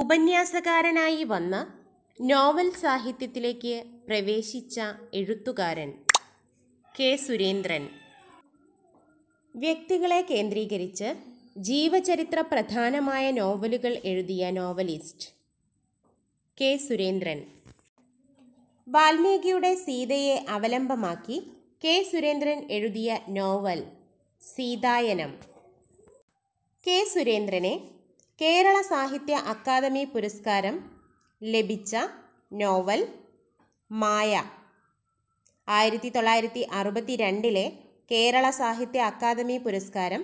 ഉപന്യാസകാരനായി വന്ന് നോവൽ സാഹിത്യത്തിലേക്ക് പ്രവേശിച്ച എഴുത്തുകാരൻ കെ സുരേന്ദ്രൻ വ്യക്തികളെ കേന്ദ്രീകരിച്ച് ജീവചരിത്ര പ്രധാനമായ നോവലുകൾ എഴുതിയ നോവലിസ്റ്റ് കെ സുരേന്ദ്രൻ വാൽമീകിയുടെ സീതയെ അവലംബമാക്കി കെ സുരേന്ദ്രൻ എഴുതിയ നോവൽ സീതായനം കെ സുരേന്ദ്രനെ കേരള സാഹിത്യ അക്കാദമി പുരസ്കാരം ലഭിച്ച നോവൽ മായ ആയിരത്തി തൊള്ളായിരത്തി അറുപത്തി രണ്ടിലെ കേരള സാഹിത്യ അക്കാദമി പുരസ്കാരം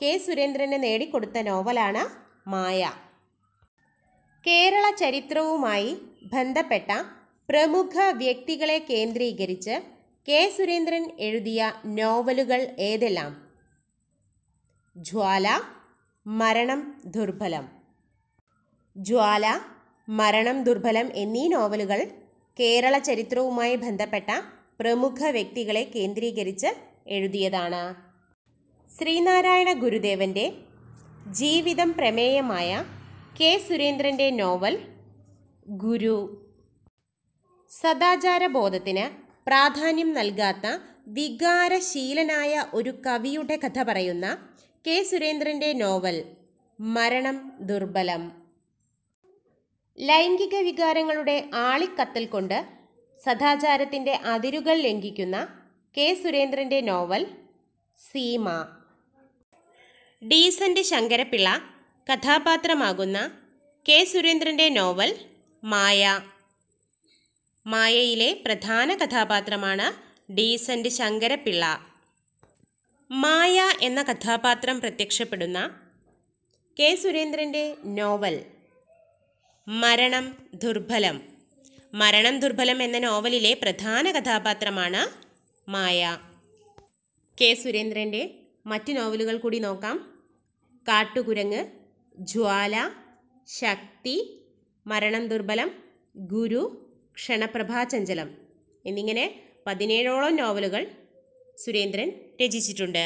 കെ സുരേന്ദ്രന് നേടിക്കൊടുത്ത നോവലാണ് മായ കേരള ചരിത്രവുമായി ബന്ധപ്പെട്ട പ്രമുഖ വ്യക്തികളെ കേന്ദ്രീകരിച്ച് കെ സുരേന്ദ്രൻ എഴുതിയ നോവലുകൾ ഏതെല്ലാം ജ്വാല മരണം ദുർബലം ജ്വാല മരണം ദുർബലം എന്നീ നോവലുകൾ കേരള ചരിത്രവുമായി ബന്ധപ്പെട്ട പ്രമുഖ വ്യക്തികളെ കേന്ദ്രീകരിച്ച് എഴുതിയതാണ് ശ്രീനാരായണ ഗുരുദേവൻ്റെ ജീവിതം പ്രമേയമായ കെ സുരേന്ദ്രൻ്റെ നോവൽ ഗുരു സദാചാര ബോധത്തിന് പ്രാധാന്യം നൽകാത്ത വികാരശീലനായ ഒരു കവിയുടെ കഥ പറയുന്ന കെ സുരേന്ദ്രൻ്റെ നോവൽ മരണം ദുർബലം ലൈംഗിക വികാരങ്ങളുടെ ആളിക്കത്തൽ കൊണ്ട് സദാചാരത്തിൻ്റെ അതിരുകൾ ലംഘിക്കുന്ന കെ സുരേന്ദ്രൻ്റെ നോവൽ സീമ ഡീസൻ്റ് ശങ്കരപ്പിള്ള കഥാപാത്രമാകുന്ന കെ സുരേന്ദ്രൻ്റെ നോവൽ മായ മായയിലെ പ്രധാന കഥാപാത്രമാണ് ഡീസൻ്റ് ശങ്കരപ്പിള്ള മായ എന്ന കഥാപാത്രം പ്രത്യക്ഷപ്പെടുന്ന കെ സുരേന്ദ്രൻ്റെ നോവൽ മരണം ദുർബലം മരണം ദുർബലം എന്ന നോവലിലെ പ്രധാന കഥാപാത്രമാണ് മായ കെ സുരേന്ദ്രൻ്റെ മറ്റു നോവലുകൾ കൂടി നോക്കാം കാട്ടുകുരങ്ങ് ജ്വാല ശക്തി മരണം ദുർബലം ഗുരു ക്ഷണപ്രഭാചഞ്ചലം എന്നിങ്ങനെ പതിനേഴോളം നോവലുകൾ സുരേന്ദ്രൻ രചിച്ചിട്ടുണ്ട്